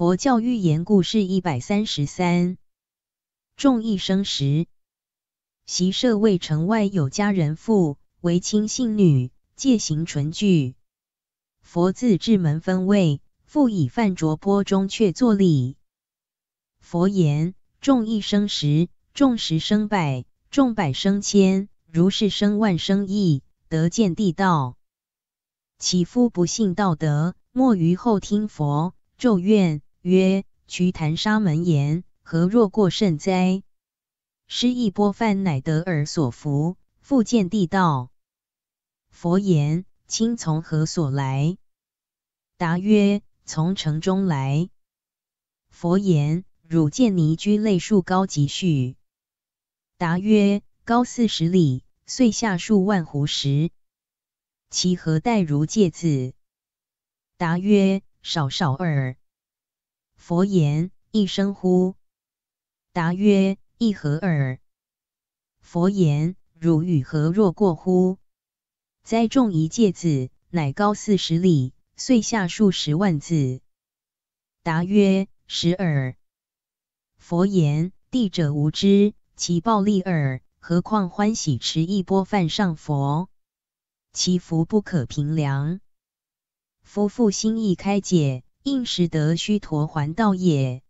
佛教寓言故事一百三十三。众一生时，习舍为城外有家人妇，为亲信女，戒行纯具。佛自至门分位，复以饭着钵中，却坐立。佛言：众一生时，众十生百，众百生千，如是生万生亿，得见地道。其夫不信道德，莫于后听佛咒怨。曰：瞿昙沙门言，何若过甚哉？施意波饭，乃得尔所福。复见地道。佛言：卿从何所来？答曰：从城中来。佛言：汝见泥居类树高几序？”答曰：高四十里，遂下数万湖石，其何代如芥子？答曰：少少耳。”佛言：“一声呼。”答曰：“一何耳？”佛言：“汝与何若过乎？”栽种一芥子，乃高四十里，遂下数十万字。答曰：“十耳。”佛言：“地者无知，其暴利耳。何况欢喜持一钵饭上佛，其福不可平量。夫妇心意开解。”应使得须陀环道也。